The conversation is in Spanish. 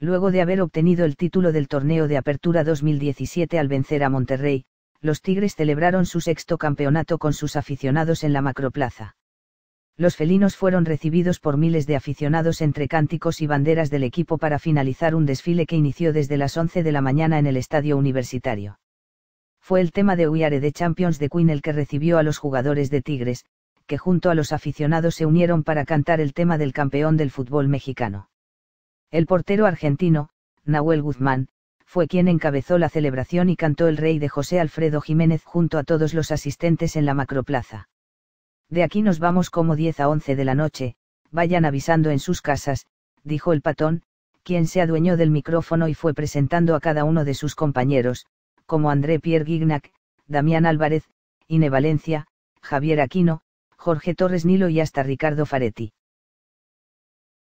Luego de haber obtenido el título del torneo de Apertura 2017 al vencer a Monterrey, los Tigres celebraron su sexto campeonato con sus aficionados en la Macroplaza. Los felinos fueron recibidos por miles de aficionados entre cánticos y banderas del equipo para finalizar un desfile que inició desde las 11 de la mañana en el estadio universitario. Fue el tema de Uyare de Champions de Queen el que recibió a los jugadores de Tigres, que junto a los aficionados se unieron para cantar el tema del campeón del fútbol mexicano. El portero argentino, Nahuel Guzmán, fue quien encabezó la celebración y cantó el rey de José Alfredo Jiménez junto a todos los asistentes en la macroplaza. De aquí nos vamos como 10 a 11 de la noche, vayan avisando en sus casas, dijo el patón, quien se adueñó del micrófono y fue presentando a cada uno de sus compañeros, como André Pierre Guignac, Damián Álvarez, Ine Valencia, Javier Aquino, Jorge Torres Nilo y hasta Ricardo Faretti.